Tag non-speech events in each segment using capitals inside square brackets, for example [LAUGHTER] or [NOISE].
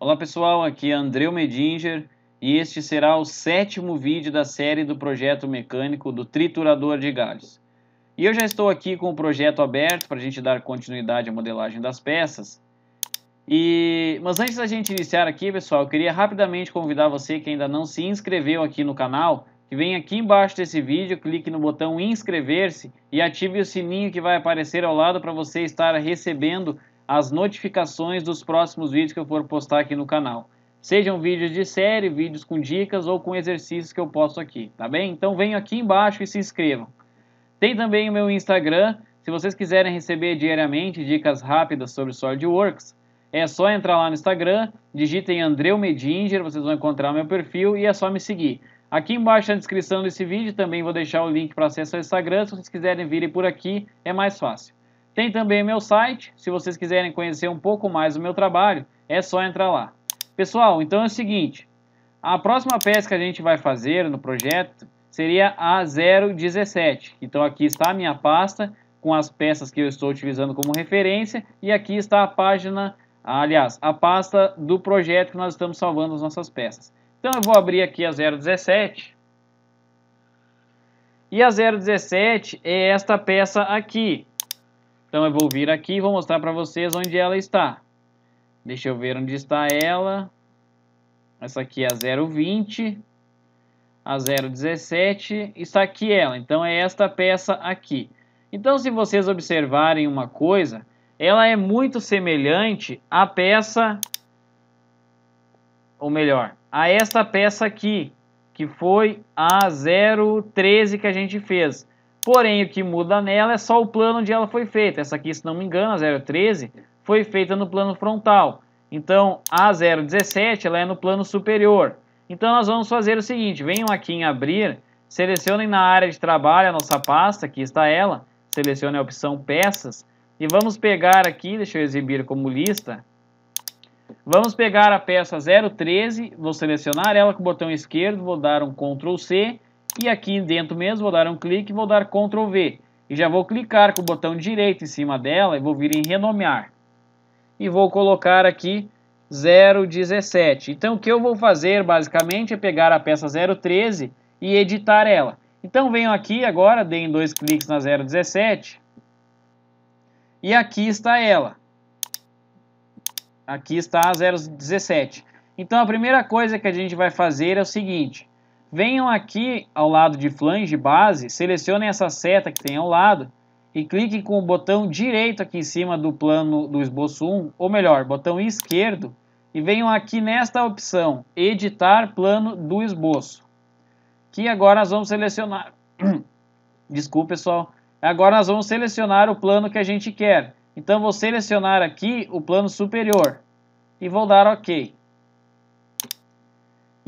Olá pessoal, aqui é Andreu Medinger e este será o sétimo vídeo da série do projeto mecânico do triturador de galhos. E eu já estou aqui com o projeto aberto para a gente dar continuidade à modelagem das peças. E... Mas antes da gente iniciar aqui, pessoal, eu queria rapidamente convidar você que ainda não se inscreveu aqui no canal, que vem aqui embaixo desse vídeo, clique no botão inscrever-se e ative o sininho que vai aparecer ao lado para você estar recebendo as notificações dos próximos vídeos que eu for postar aqui no canal. Sejam vídeos de série, vídeos com dicas ou com exercícios que eu posto aqui, tá bem? Então venham aqui embaixo e se inscrevam. Tem também o meu Instagram, se vocês quiserem receber diariamente dicas rápidas sobre SolidWorks, é só entrar lá no Instagram, digitem Andreu Medinger, vocês vão encontrar meu perfil e é só me seguir. Aqui embaixo na descrição desse vídeo também vou deixar o link para acesso ao Instagram, se vocês quiserem virem por aqui é mais fácil. Tem também meu site, se vocês quiserem conhecer um pouco mais do meu trabalho, é só entrar lá. Pessoal, então é o seguinte, a próxima peça que a gente vai fazer no projeto seria a 017. Então aqui está a minha pasta com as peças que eu estou utilizando como referência e aqui está a página, aliás, a pasta do projeto que nós estamos salvando as nossas peças. Então eu vou abrir aqui a 017. E a 017 é esta peça aqui, então eu vou vir aqui e vou mostrar para vocês onde ela está. Deixa eu ver onde está ela. Essa aqui é a 020, a 017, está aqui ela. Então é esta peça aqui. Então se vocês observarem uma coisa, ela é muito semelhante à peça, ou melhor, a esta peça aqui, que foi a 013 que a gente fez. Porém, o que muda nela é só o plano onde ela foi feita. Essa aqui, se não me engano, a 013, foi feita no plano frontal. Então, a 017 ela é no plano superior. Então, nós vamos fazer o seguinte, venham aqui em abrir, selecionem na área de trabalho a nossa pasta, aqui está ela, selecione a opção peças, e vamos pegar aqui, deixa eu exibir como lista, vamos pegar a peça 013, vou selecionar ela com o botão esquerdo, vou dar um Ctrl C, e aqui dentro mesmo vou dar um clique, vou dar Ctrl V. E já vou clicar com o botão direito em cima dela e vou vir em renomear. E vou colocar aqui 017. Então o que eu vou fazer basicamente é pegar a peça 013 e editar ela. Então venho aqui agora, dei dois cliques na 017. E aqui está ela. Aqui está a 017. Então a primeira coisa que a gente vai fazer é o seguinte. Venham aqui ao lado de flange base, selecionem essa seta que tem ao lado e cliquem com o botão direito aqui em cima do plano do esboço 1, ou melhor, botão esquerdo, e venham aqui nesta opção, editar plano do esboço, que agora nós vamos selecionar, [CLEARS THROAT] desculpa pessoal, agora nós vamos selecionar o plano que a gente quer, então vou selecionar aqui o plano superior e vou dar ok.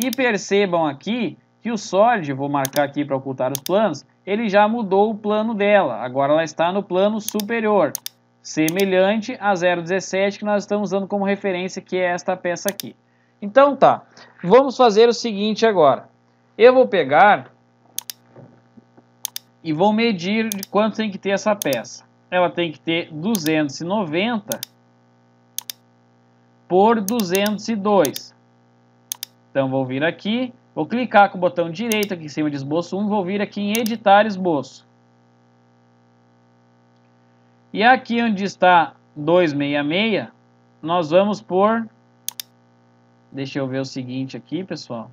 E percebam aqui que o SOD, vou marcar aqui para ocultar os planos, ele já mudou o plano dela, agora ela está no plano superior, semelhante a 0,17 que nós estamos usando como referência, que é esta peça aqui. Então tá, vamos fazer o seguinte agora. Eu vou pegar e vou medir de quanto tem que ter essa peça. Ela tem que ter 290 por 202. Então vou vir aqui Vou clicar com o botão direito aqui em cima de esboço 1 vou vir aqui em editar esboço. E aqui onde está 266, nós vamos por... Deixa eu ver o seguinte aqui, pessoal.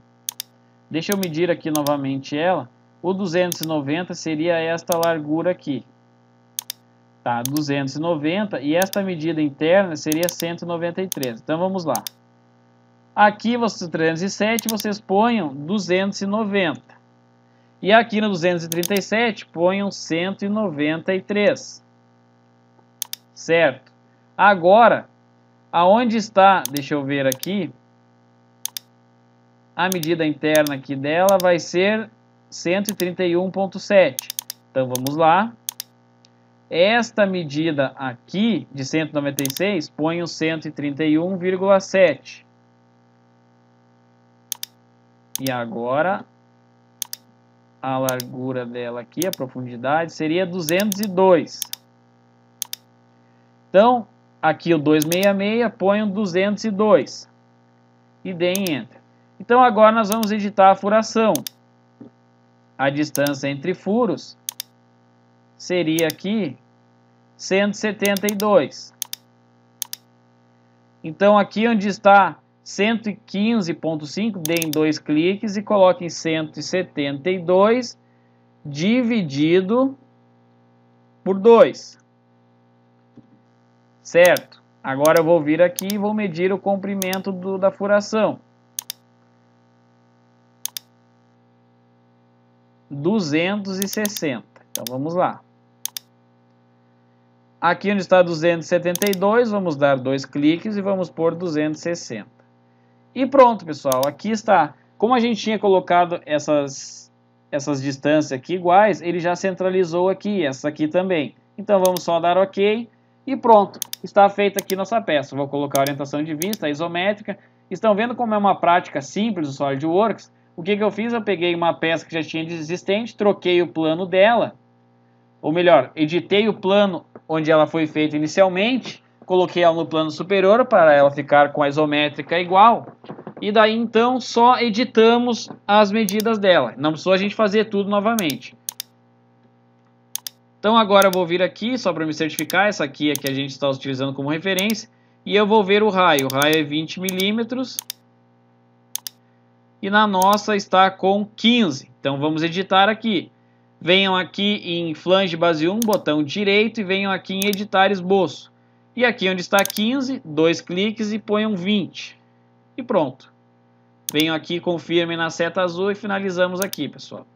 Deixa eu medir aqui novamente ela. O 290 seria esta largura aqui. Tá, 290. E esta medida interna seria 193. Então vamos lá. Aqui, vocês 307, vocês ponham 290. E aqui no 237, ponham 193. Certo? Agora, aonde está, deixa eu ver aqui, a medida interna aqui dela vai ser 131.7. Então vamos lá. Esta medida aqui de 196 põe o 131,7. E agora a largura dela aqui, a profundidade, seria 202. Então, aqui o 266, ponho 202 e dei em Enter. Então agora nós vamos editar a furação. A distância entre furos seria aqui 172. Então aqui onde está 115.5, deem dois cliques e coloquem 172 dividido por 2. Certo? Agora eu vou vir aqui e vou medir o comprimento do, da furação. 260. Então vamos lá. Aqui onde está 272, vamos dar dois cliques e vamos pôr 260. E pronto, pessoal, aqui está. Como a gente tinha colocado essas, essas distâncias aqui iguais, ele já centralizou aqui, essa aqui também. Então vamos só dar OK e pronto, está feita aqui nossa peça. Vou colocar a orientação de vista, isométrica. Estão vendo como é uma prática simples do SolidWorks? O que, que eu fiz? Eu peguei uma peça que já tinha existente, troquei o plano dela, ou melhor, editei o plano onde ela foi feita inicialmente coloquei ela no plano superior para ela ficar com a isométrica igual. E daí então só editamos as medidas dela. Não precisou a gente fazer tudo novamente. Então agora eu vou vir aqui, só para me certificar, essa aqui é que a gente está utilizando como referência. E eu vou ver o raio. O raio é 20 milímetros. E na nossa está com 15. Então vamos editar aqui. Venham aqui em flange base 1, botão direito e venham aqui em editar esboço. E aqui onde está 15, dois cliques e ponham 20. E pronto. Venham aqui, confirmem na seta azul e finalizamos aqui, pessoal.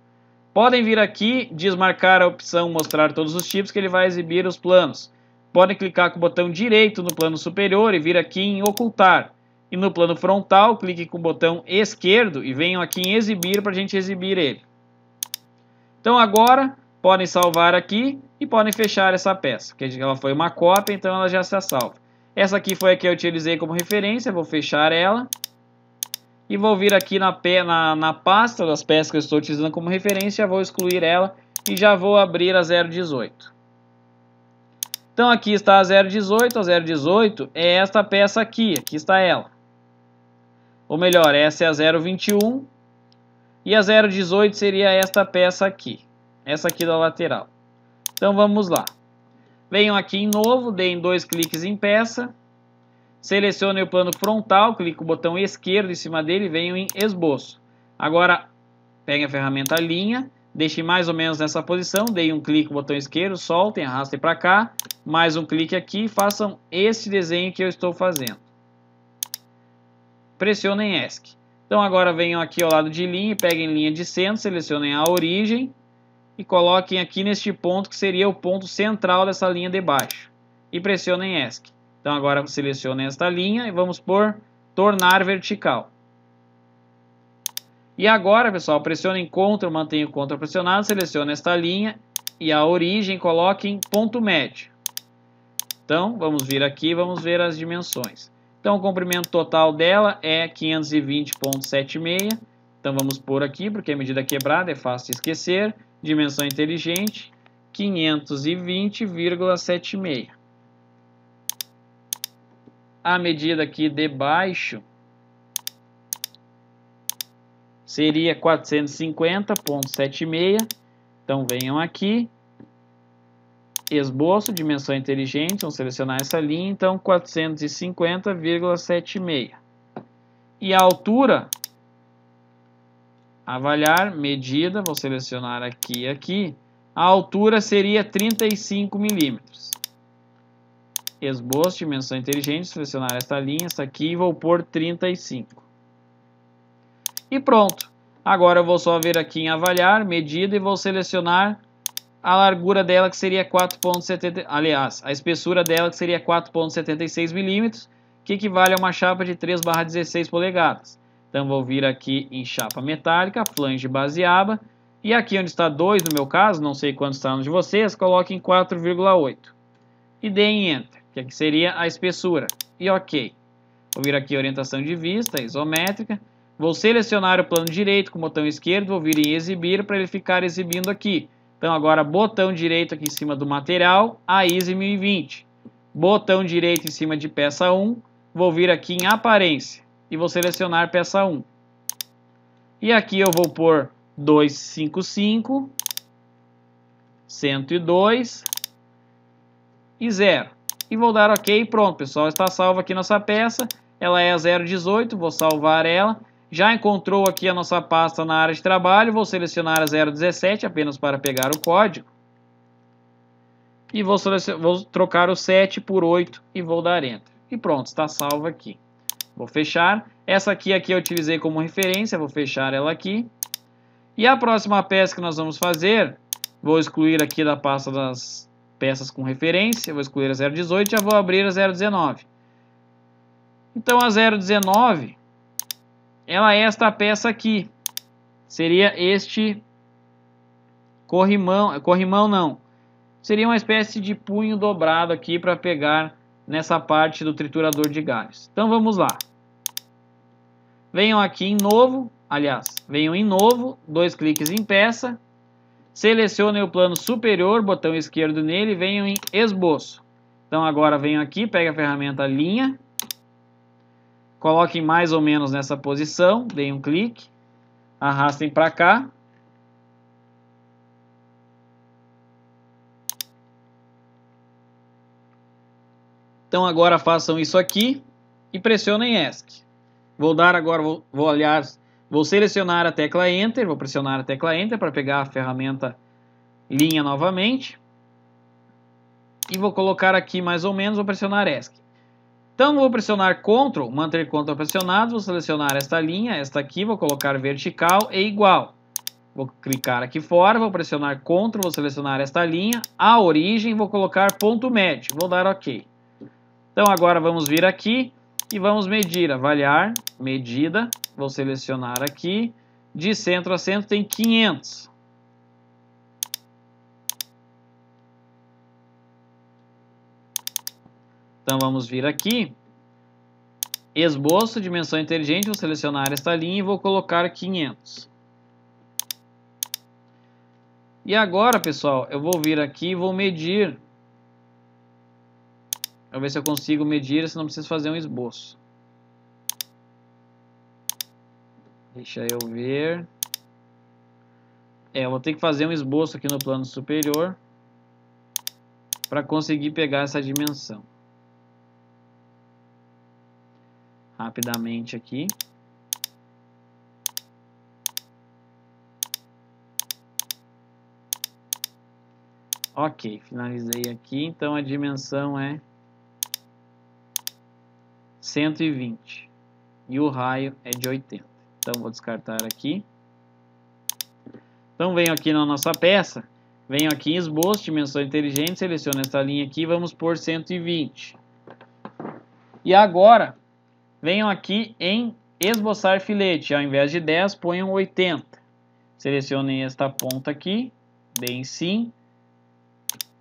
Podem vir aqui, desmarcar a opção mostrar todos os tipos que ele vai exibir os planos. Podem clicar com o botão direito no plano superior e vir aqui em ocultar. E no plano frontal, clique com o botão esquerdo e venham aqui em exibir para a gente exibir ele. Então agora Podem salvar aqui e podem fechar essa peça, porque ela foi uma cópia, então ela já está salva. Essa aqui foi a que eu utilizei como referência, vou fechar ela. E vou vir aqui na, na, na pasta das peças que eu estou utilizando como referência, vou excluir ela e já vou abrir a 018. Então aqui está a 018, a 018 é esta peça aqui, aqui está ela. Ou melhor, essa é a 021 e a 018 seria esta peça aqui essa aqui da lateral. Então vamos lá. Venham aqui em novo, deem dois cliques em peça, Selecione o plano frontal, clique o botão esquerdo em cima dele e venham em esboço. Agora peguem a ferramenta linha, deixem mais ou menos nessa posição, deem um clique no botão esquerdo, soltem, arrastem para cá, mais um clique aqui e façam este desenho que eu estou fazendo. Pressionem ESC. Então agora venham aqui ao lado de linha e peguem linha de centro, selecionem a origem, e coloquem aqui neste ponto que seria o ponto central dessa linha de baixo e pressionem ESC. Então agora selecionem esta linha e vamos por tornar vertical. E agora, pessoal, pressionem CTRL, mantenha o CTRL pressionado, selecionem esta linha e a origem coloquem ponto médio. Então, vamos vir aqui e vamos ver as dimensões. Então, o comprimento total dela é 520.76. Então, vamos por aqui, porque a medida quebrada é fácil de esquecer dimensão inteligente, 520,76. A medida aqui de baixo seria 450,76. Então venham aqui, esboço, dimensão inteligente, vamos selecionar essa linha, então 450,76. E a altura avaliar, medida, vou selecionar aqui e aqui, a altura seria 35 milímetros. Esboço, dimensão inteligente, selecionar esta linha, esta aqui, e vou pôr 35. E pronto. Agora eu vou só ver aqui em avaliar, medida, e vou selecionar a largura dela que seria 4.70, aliás, a espessura dela que seria 4.76 milímetros, que equivale a uma chapa de 3 barra 16 polegadas. Então vou vir aqui em chapa metálica, flange baseaba. E aqui onde está 2 no meu caso, não sei quanto está no de vocês, coloque em 4,8. E dê em Enter, que aqui é seria a espessura. E OK. Vou vir aqui orientação de vista, isométrica. Vou selecionar o plano direito com o botão esquerdo, vou vir em exibir para ele ficar exibindo aqui. Então agora botão direito aqui em cima do material, a ISO 1020. Botão direito em cima de peça 1, vou vir aqui em aparência e vou selecionar peça 1. E aqui eu vou pôr 255, 102 e 0. E vou dar OK e pronto, pessoal. Está salva aqui nossa peça. Ela é a 018, vou salvar ela. Já encontrou aqui a nossa pasta na área de trabalho. Vou selecionar a 017 apenas para pegar o código. E vou, vou trocar o 7 por 8 e vou dar Enter. E pronto, está salva aqui. Vou fechar. Essa aqui, aqui eu utilizei como referência, vou fechar ela aqui. E a próxima peça que nós vamos fazer, vou excluir aqui da pasta das peças com referência, vou excluir a 018 e já vou abrir a 019. Então a 019, ela é esta peça aqui. Seria este corrimão, corrimão não. Seria uma espécie de punho dobrado aqui para pegar nessa parte do triturador de galhos. Então vamos lá. Venham aqui em novo, aliás, venham em novo, dois cliques em peça, selecionem o plano superior, botão esquerdo nele, venham em esboço. Então agora venham aqui, pegue a ferramenta linha, coloquem mais ou menos nessa posição, deem um clique, arrastem para cá, Então agora façam isso aqui e pressionem ESC. Vou dar agora, vou, vou aliás, vou selecionar a tecla Enter, vou pressionar a tecla Enter para pegar a ferramenta linha novamente. E vou colocar aqui mais ou menos, vou pressionar ESC. Então vou pressionar Ctrl, manter Ctrl pressionado, vou selecionar esta linha, esta aqui, vou colocar vertical e igual. Vou clicar aqui fora, vou pressionar Ctrl, vou selecionar esta linha, a origem, vou colocar ponto médio, vou dar OK. Então agora vamos vir aqui e vamos medir, avaliar, medida, vou selecionar aqui, de centro a centro tem 500. Então vamos vir aqui, esboço, dimensão inteligente, vou selecionar esta linha e vou colocar 500. E agora, pessoal, eu vou vir aqui e vou medir para ver se eu consigo medir, se não preciso fazer um esboço. Deixa eu ver. É, eu vou ter que fazer um esboço aqui no plano superior para conseguir pegar essa dimensão. Rapidamente aqui. Ok, finalizei aqui. Então a dimensão é 120 e o raio é de 80. Então vou descartar aqui. Então venho aqui na nossa peça, venho aqui em esboço, dimensão inteligente, seleciono esta linha aqui, vamos por 120. E agora, venham aqui em esboçar filete, ao invés de 10, ponham 80. Selecionem esta ponta aqui, deem sim,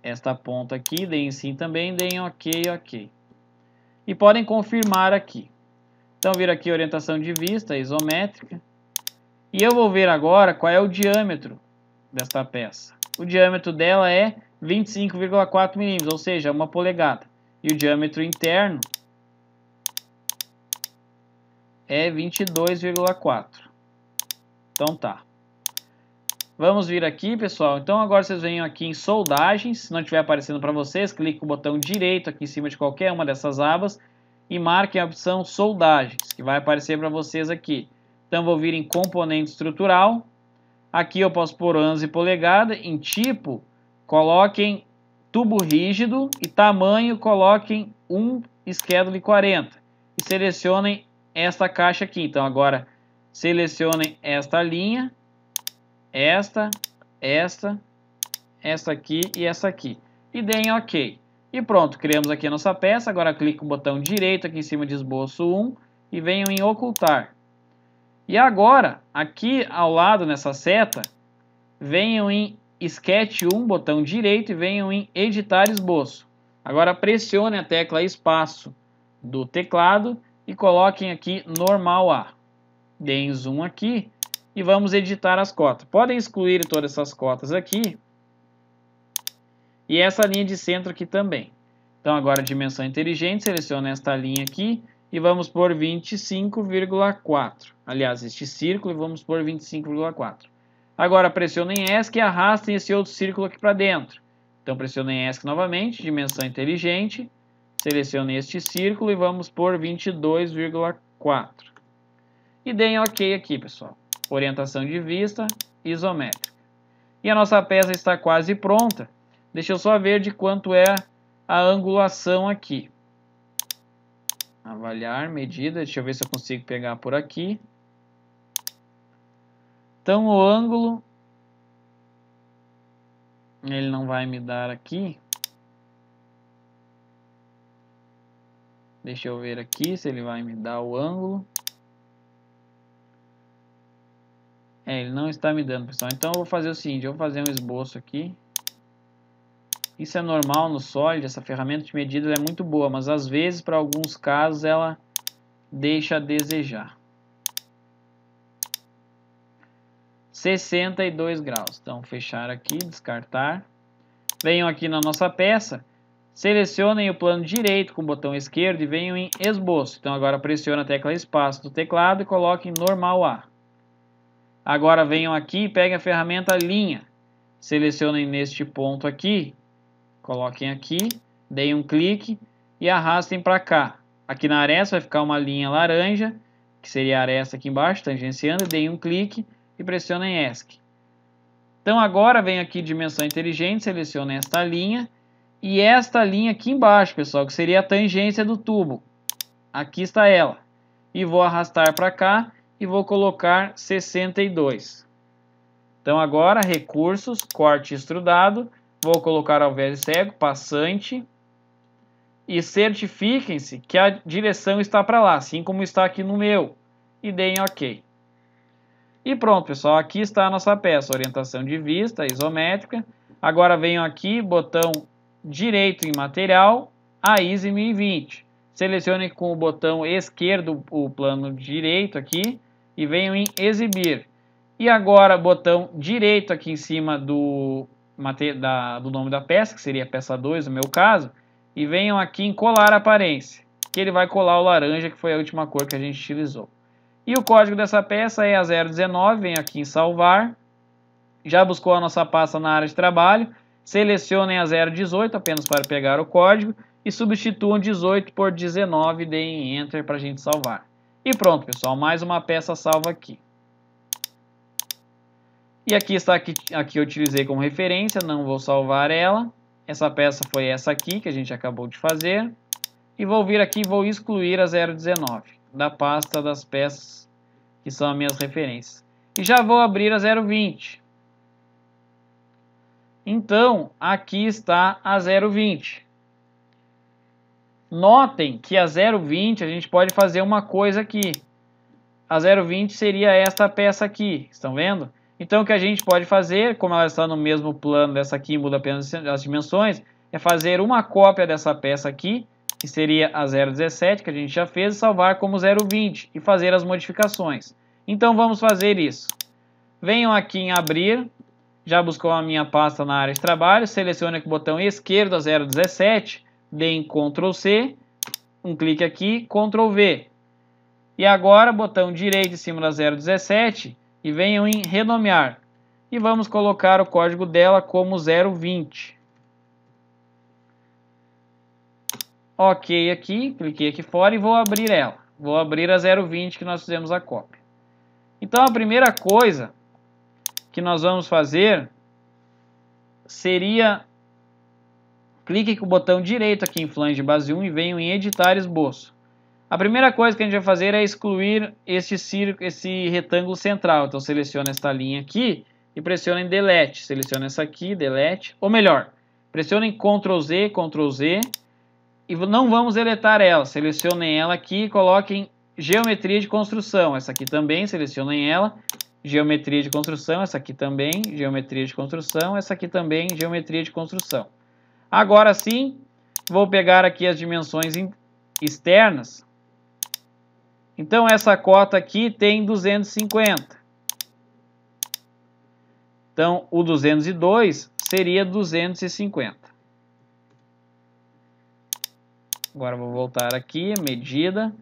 esta ponta aqui, deem sim também, deem ok, ok e podem confirmar aqui. Então, vir aqui orientação de vista isométrica. E eu vou ver agora qual é o diâmetro desta peça. O diâmetro dela é 25,4 milímetros, ou seja, uma polegada. E o diâmetro interno é 22,4. Então tá. Vamos vir aqui, pessoal. Então agora vocês venham aqui em soldagens, se não estiver aparecendo para vocês, clique com o botão direito aqui em cima de qualquer uma dessas abas e marquem a opção soldagens, que vai aparecer para vocês aqui. Então vou vir em componente estrutural. Aqui eu posso pôr 11 polegada, em tipo, coloquem tubo rígido e tamanho, coloquem 1 schedule 40 e selecionem esta caixa aqui. Então agora selecionem esta linha esta, esta, esta aqui e essa aqui. E deem OK. E pronto, criamos aqui a nossa peça. Agora clico no botão direito aqui em cima de esboço 1 e venho em ocultar. E agora, aqui ao lado nessa seta, venho em Sketch 1, botão direito, e venho em Editar Esboço. Agora pressione a tecla espaço do teclado e coloquem aqui Normal A. Deem zoom aqui e vamos editar as cotas. Podem excluir todas essas cotas aqui e essa linha de centro aqui também. Então agora dimensão inteligente, seleciona esta linha aqui e vamos por 25,4. Aliás, este círculo e vamos por 25,4. Agora pressionem ESC e arrastem esse outro círculo aqui para dentro. Então pressionem ESC novamente, dimensão inteligente, selecione este círculo e vamos por 22,4. E deem OK aqui, pessoal orientação de vista isométrica. E a nossa peça está quase pronta. Deixa eu só ver de quanto é a angulação aqui. Avaliar, medida, deixa eu ver se eu consigo pegar por aqui. Então o ângulo, ele não vai me dar aqui. Deixa eu ver aqui se ele vai me dar o ângulo. É, ele não está me dando, pessoal. Então eu vou fazer o seguinte, eu vou fazer um esboço aqui. Isso é normal no Solid, essa ferramenta de medida é muito boa, mas às vezes, para alguns casos, ela deixa a desejar. 62 graus. Então, fechar aqui, descartar. Venham aqui na nossa peça, selecionem o plano direito com o botão esquerdo e venham em esboço. Então, agora pressiona a tecla espaço do teclado e coloquem normal A. Agora venham aqui e peguem a ferramenta linha. Selecionem neste ponto aqui, coloquem aqui, deem um clique e arrastem para cá. Aqui na aresta vai ficar uma linha laranja, que seria a aresta aqui embaixo, tangenciando, deem um clique e pressionem ESC. Então agora venham aqui dimensão inteligente, selecionem esta linha e esta linha aqui embaixo, pessoal, que seria a tangência do tubo. Aqui está ela. E vou arrastar para cá e vou colocar 62. Então agora recursos, corte estrudado, vou colocar ao velho cego, passante e certifiquem-se que a direção está para lá, assim como está aqui no meu e deem OK. E pronto, pessoal, aqui está a nossa peça, orientação de vista, isométrica. Agora venho aqui, botão direito em material, a ISO 1020. Selecione com o botão esquerdo o plano direito aqui e venho em exibir. E agora botão direito aqui em cima do, da, do nome da peça, que seria peça 2 no meu caso, e venham aqui em colar aparência, que ele vai colar o laranja, que foi a última cor que a gente utilizou. E o código dessa peça é a 019, venho aqui em salvar, já buscou a nossa pasta na área de trabalho, selecionem a 018 apenas para pegar o código e substituam 18 por 19, deem enter para a gente salvar. E pronto, pessoal, mais uma peça salva aqui. E aqui está aqui, aqui eu utilizei como referência, não vou salvar ela. Essa peça foi essa aqui que a gente acabou de fazer. E vou vir aqui e vou excluir a 019 da pasta das peças que são as minhas referências. E já vou abrir a 020. Então, aqui está a 020. Notem que a 0,20 a gente pode fazer uma coisa aqui. A 0,20 seria esta peça aqui, estão vendo? Então o que a gente pode fazer, como ela está no mesmo plano dessa aqui, muda apenas as dimensões, é fazer uma cópia dessa peça aqui, que seria a 0,17, que a gente já fez, e salvar como 0,20 e fazer as modificações. Então vamos fazer isso. Venham aqui em abrir, já buscou a minha pasta na área de trabalho, selecione aqui o botão esquerdo a 017 dei Ctrl C, um clique aqui, Ctrl V. E agora, botão direito em cima da 017 e venho em renomear. E vamos colocar o código dela como 020. OK aqui, cliquei aqui fora e vou abrir ela. Vou abrir a 020 que nós fizemos a cópia. Então a primeira coisa que nós vamos fazer seria Clique com o botão direito aqui em Flange Base 1 e venham em Editar Esboço. A primeira coisa que a gente vai fazer é excluir esse círculo, esse retângulo central. Então seleciona esta linha aqui e pressiona em Delete. Seleciona essa aqui, Delete. Ou melhor, pressiona em Ctrl Z, Ctrl Z. E não vamos deletar ela. Selecionem ela aqui e coloquem Geometria de Construção. Essa aqui também, selecionem ela. Geometria de Construção, essa aqui também. Geometria de Construção, essa aqui também. Geometria de Construção. Agora sim, vou pegar aqui as dimensões externas. Então essa cota aqui tem 250. Então o 202 seria 250. Agora vou voltar aqui, medida,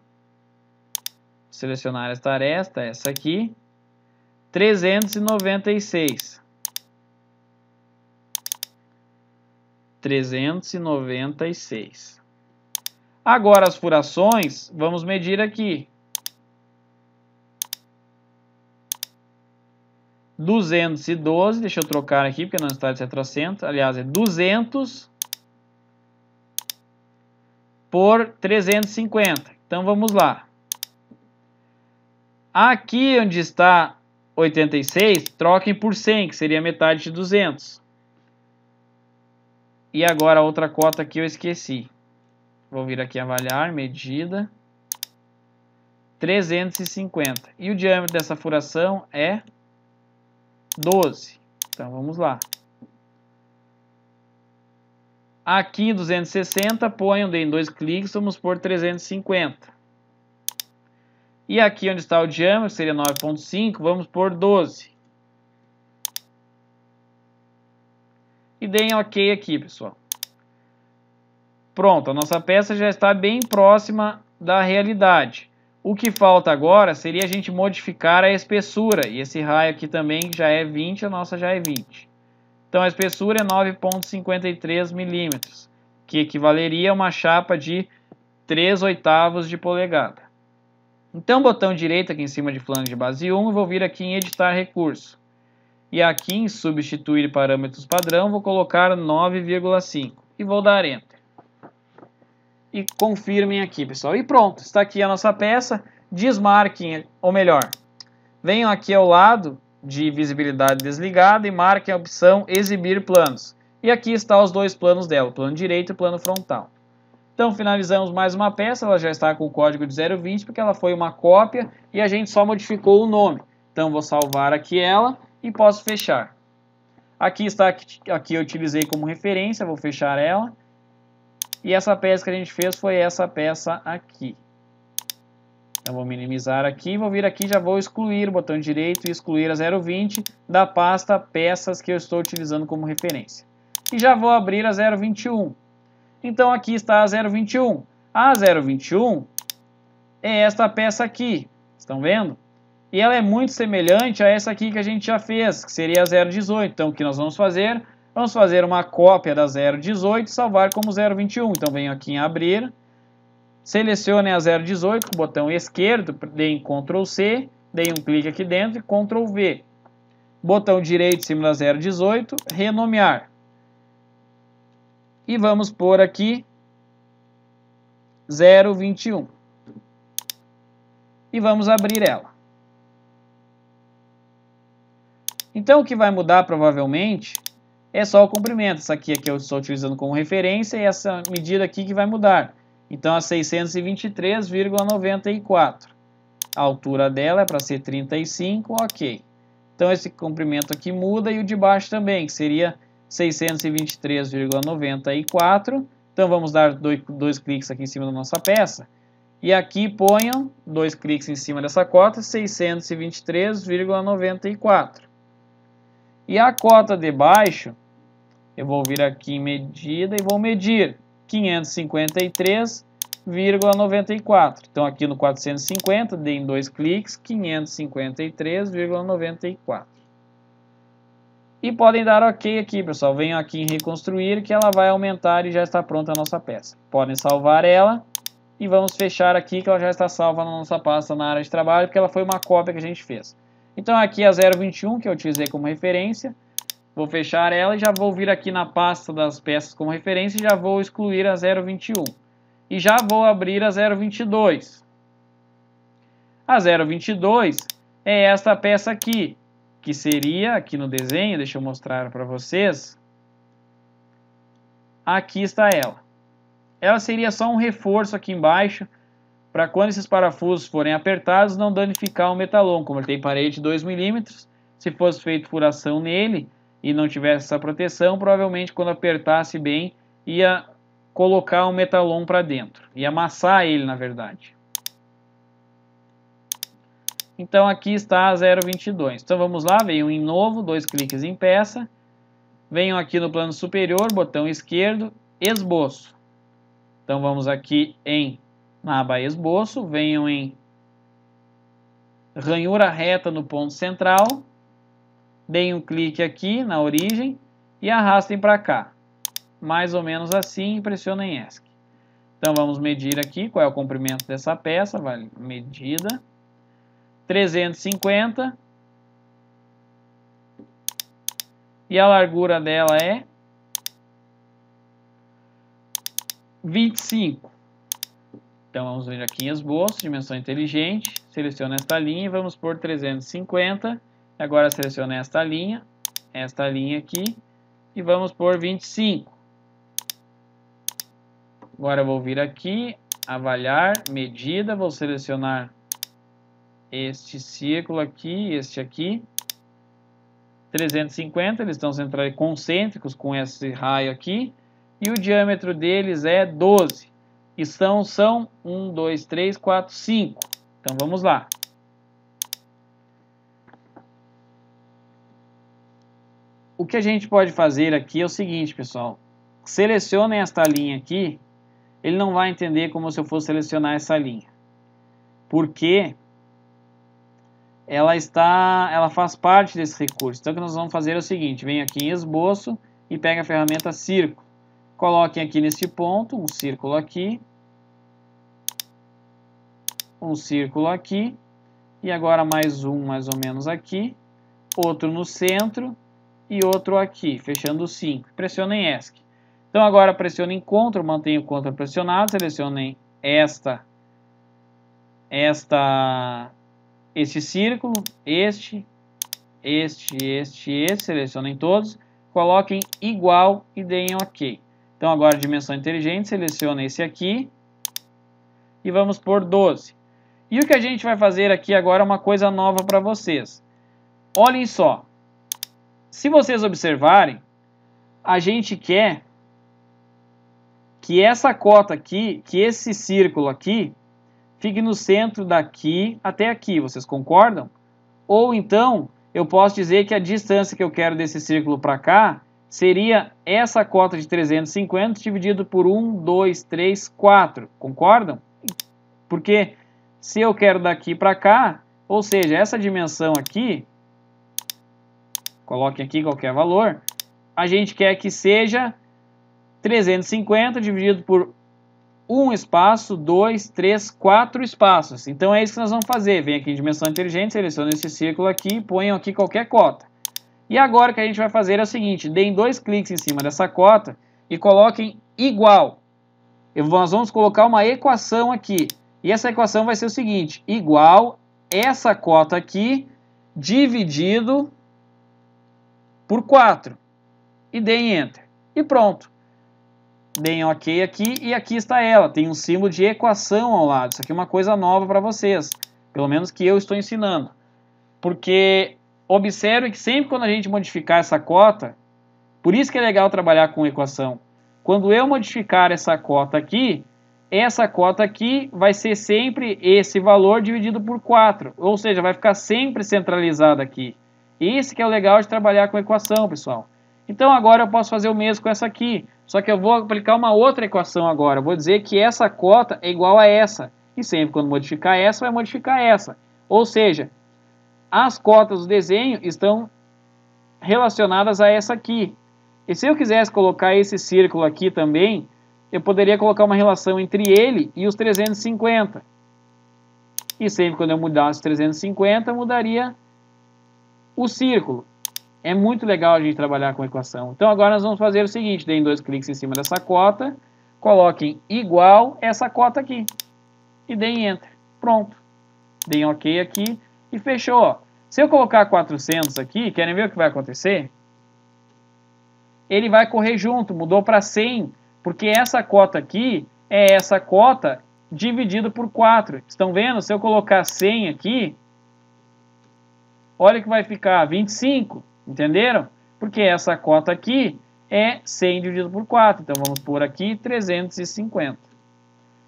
selecionar esta aresta, tá essa aqui, 396. 396. Agora as furações, vamos medir aqui. 212, deixa eu trocar aqui porque não está de tetracento, aliás é 200 por 350. Então vamos lá. Aqui onde está 86, troquem por 100, que seria metade de 200. E agora a outra cota que eu esqueci. Vou vir aqui avaliar, medida. 350. E o diâmetro dessa furação é 12. Então vamos lá. Aqui em 260, ponho em dois cliques, vamos por 350. E aqui onde está o diâmetro, seria 9.5, vamos por 12. e deem OK aqui, pessoal. Pronto, a nossa peça já está bem próxima da realidade. O que falta agora seria a gente modificar a espessura, e esse raio aqui também já é 20, a nossa já é 20. Então a espessura é 9.53 milímetros, que equivaleria a uma chapa de 3 oitavos de polegada. Então, botão direito aqui em cima de flange de base 1, eu vou vir aqui em editar recurso. E aqui em substituir parâmetros padrão, vou colocar 9,5 e vou dar Enter. E confirmem aqui, pessoal. E pronto, está aqui a nossa peça. Desmarquem, ou melhor, venham aqui ao lado de visibilidade desligada e marquem a opção Exibir planos. E aqui está os dois planos dela, plano direito e plano frontal. Então finalizamos mais uma peça, ela já está com o código de 020 porque ela foi uma cópia e a gente só modificou o nome. Então vou salvar aqui ela e posso fechar. Aqui está aqui eu utilizei como referência, vou fechar ela. E essa peça que a gente fez foi essa peça aqui. Eu vou minimizar aqui, vou vir aqui, já vou excluir o botão direito e excluir a 020 da pasta peças que eu estou utilizando como referência. E já vou abrir a 021. Então aqui está a 021. A 021 é esta peça aqui, estão vendo? E ela é muito semelhante a essa aqui que a gente já fez, que seria a 018. Então, o que nós vamos fazer? Vamos fazer uma cópia da 018 e salvar como 021. Então, venho aqui em abrir, selecione a 018 com o botão esquerdo, dei em Ctrl C, dei um clique aqui dentro e Ctrl V. Botão direito em cima da 018, renomear. E vamos por aqui 021. E vamos abrir ela. Então o que vai mudar provavelmente é só o comprimento. Essa aqui é que eu estou utilizando como referência e essa medida aqui que vai mudar. Então a 623,94. A altura dela é para ser 35, ok. Então esse comprimento aqui muda e o de baixo também, que seria 623,94. Então vamos dar dois, dois cliques aqui em cima da nossa peça. E aqui ponham dois cliques em cima dessa cota, 623,94. E a cota de baixo, eu vou vir aqui em medida e vou medir 553,94. Então aqui no 450, dei em dois cliques, 553,94. E podem dar ok aqui, pessoal. Venham aqui em reconstruir que ela vai aumentar e já está pronta a nossa peça. Podem salvar ela e vamos fechar aqui que ela já está salva na nossa pasta na área de trabalho, porque ela foi uma cópia que a gente fez. Então aqui a 021 que eu utilizei como referência, vou fechar ela e já vou vir aqui na pasta das peças como referência e já vou excluir a 021. E já vou abrir a 022. A 022 é esta peça aqui, que seria aqui no desenho, deixa eu mostrar para vocês. Aqui está ela. Ela seria só um reforço aqui embaixo, para quando esses parafusos forem apertados não danificar o metalon, como ele tem parede de 2 mm, se fosse feito furação nele e não tivesse essa proteção, provavelmente quando apertasse bem ia colocar o metalon para dentro, ia amassar ele na verdade. Então aqui está a 0,22. Então vamos lá, venham em novo, dois cliques em peça, venham aqui no plano superior, botão esquerdo, esboço. Então vamos aqui em na aba Esboço, venham em ranhura reta no ponto central, deem um clique aqui na origem e arrastem para cá. Mais ou menos assim, e pressionem ESC. Então vamos medir aqui qual é o comprimento dessa peça, vale medida 350 e a largura dela é 25. Então vamos vir aqui em esboço, dimensão inteligente, seleciona esta linha e vamos por 350. Agora seleciona esta linha, esta linha aqui e vamos por 25. Agora eu vou vir aqui, avaliar, medida, vou selecionar este círculo aqui, este aqui. 350, eles estão centrais concêntricos com esse raio aqui. E o diâmetro deles é 12. E são, são 1, 2, 3, 4, 5. Então vamos lá. O que a gente pode fazer aqui é o seguinte, pessoal. Selecionem esta linha aqui. Ele não vai entender como se eu fosse selecionar essa linha. Porque ela está, ela faz parte desse recurso. Então o que nós vamos fazer é o seguinte, vem aqui em esboço e pega a ferramenta circo. Coloquem aqui nesse ponto um círculo aqui, um círculo aqui, e agora mais um mais ou menos aqui, outro no centro e outro aqui, fechando 5. Pressionem ESC. Então agora pressionem CTRL, mantenham o CTRL pressionado, selecionem esta, esta, este círculo, este, este, este, este, selecionem todos, coloquem igual e deem OK. Então agora dimensão inteligente, seleciona esse aqui e vamos por 12. E o que a gente vai fazer aqui agora é uma coisa nova para vocês. Olhem só, se vocês observarem, a gente quer que essa cota aqui, que esse círculo aqui, fique no centro daqui até aqui, vocês concordam? Ou então, eu posso dizer que a distância que eu quero desse círculo para cá seria essa cota de 350 dividido por 1, 2, 3, 4. Concordam? Porque se eu quero daqui para cá, ou seja, essa dimensão aqui, coloque aqui qualquer valor, a gente quer que seja 350 dividido por um espaço, dois, três, quatro espaços. Então é isso que nós vamos fazer. Vem aqui em dimensão inteligente, seleciono esse círculo aqui, ponho aqui qualquer cota. E agora o que a gente vai fazer é o seguinte, deem dois cliques em cima dessa cota e coloquem igual. Eu, nós vamos colocar uma equação aqui. E essa equação vai ser o seguinte, igual essa cota aqui dividido por 4. E deem Enter. E pronto. Deem OK aqui e aqui está ela. Tem um símbolo de equação ao lado. Isso aqui é uma coisa nova para vocês. Pelo menos que eu estou ensinando. Porque observe que sempre quando a gente modificar essa cota, por isso que é legal trabalhar com equação. Quando eu modificar essa cota aqui, essa cota aqui vai ser sempre esse valor dividido por 4, ou seja, vai ficar sempre centralizado aqui. Esse que é o legal de trabalhar com equação, pessoal. Então agora eu posso fazer o mesmo com essa aqui, só que eu vou aplicar uma outra equação agora. vou dizer que essa cota é igual a essa, e sempre quando modificar essa, vai modificar essa. Ou seja, as cotas do desenho estão relacionadas a essa aqui. E se eu quisesse colocar esse círculo aqui também, eu poderia colocar uma relação entre ele e os 350. E sempre quando eu mudasse 350, mudaria o círculo. É muito legal a gente trabalhar com equação. Então agora nós vamos fazer o seguinte, deem dois cliques em cima dessa cota, coloquem igual essa cota aqui. E deem Enter. Pronto. Deem OK aqui e fechou. Se eu colocar 400 aqui, querem ver o que vai acontecer? Ele vai correr junto, mudou para 100, porque essa cota aqui é essa cota dividido por 4. Estão vendo? Se eu colocar 100 aqui, olha que vai ficar 25, entenderam? Porque essa cota aqui é 100 dividido por 4, então vamos por aqui 350.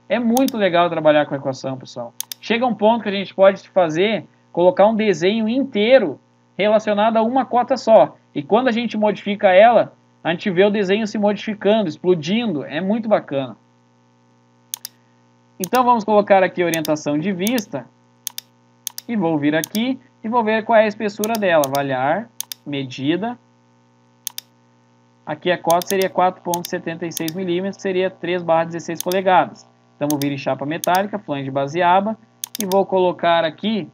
É muito legal trabalhar com equação, pessoal. Chega um ponto que a gente pode fazer colocar um desenho inteiro relacionado a uma cota só. E quando a gente modifica ela, a gente vê o desenho se modificando, explodindo. É muito bacana. Então vamos colocar aqui orientação de vista. E vou vir aqui e vou ver qual é a espessura dela. Avaliar, medida. Aqui a cota seria 4.76 milímetros, seria 3 barra 16 polegadas. Então vou vir em chapa metálica, flange baseaba. E vou colocar aqui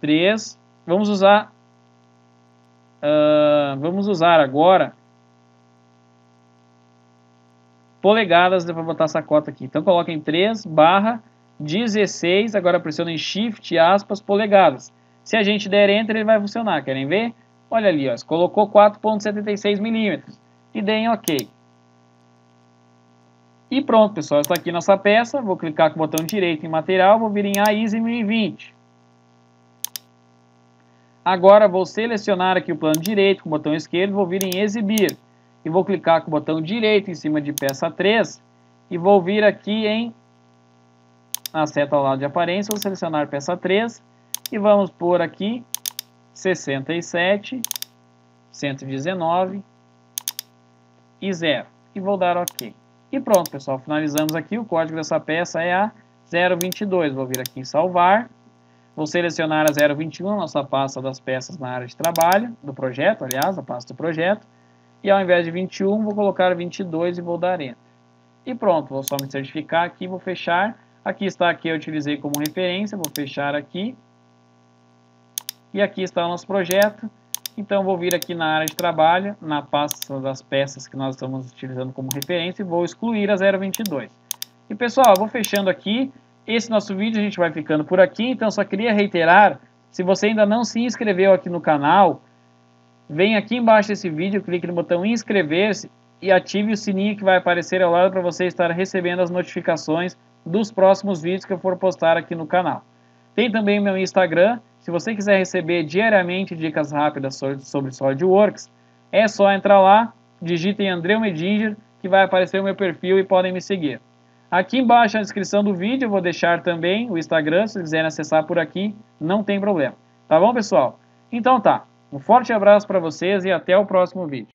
3. Vamos usar. Uh, vamos usar agora polegadas para botar essa cota aqui. Então coloca em 3 barra 16, agora pressiona em shift, aspas, polegadas. Se a gente der enter, ele vai funcionar. Querem ver? Olha ali, ó, colocou 4.76 milímetros. E deem OK. E pronto, pessoal, está aqui nossa peça. Vou clicar com o botão direito em material, vou vir em AISO 1020. Agora vou selecionar aqui o plano direito com o botão esquerdo, vou vir em exibir. E vou clicar com o botão direito em cima de peça 3 e vou vir aqui em a seta ao lado de aparência, vou selecionar peça 3 e vamos por aqui 67, 119 e 0. E vou dar OK. E pronto, pessoal, finalizamos aqui. O código dessa peça é a 022. Vou vir aqui em salvar Vou selecionar a 021, nossa pasta das peças na área de trabalho, do projeto, aliás, a pasta do projeto. E ao invés de 21, vou colocar 22 e vou dar Enter. E pronto, vou só me certificar aqui, vou fechar. Aqui está aqui eu utilizei como referência, vou fechar aqui. E aqui está o nosso projeto. Então vou vir aqui na área de trabalho, na pasta das peças que nós estamos utilizando como referência e vou excluir a 022. E pessoal, eu vou fechando aqui. Esse nosso vídeo a gente vai ficando por aqui, então só queria reiterar, se você ainda não se inscreveu aqui no canal, vem aqui embaixo desse vídeo, clique no botão inscrever-se e ative o sininho que vai aparecer ao lado para você estar recebendo as notificações dos próximos vídeos que eu for postar aqui no canal. Tem também meu Instagram, se você quiser receber diariamente dicas rápidas sobre SolidWorks, é só entrar lá, digitem Andreu Medinger, que vai aparecer o meu perfil e podem me seguir. Aqui embaixo na descrição do vídeo eu vou deixar também o Instagram, se quiserem acessar por aqui, não tem problema. Tá bom, pessoal? Então tá. Um forte abraço para vocês e até o próximo vídeo.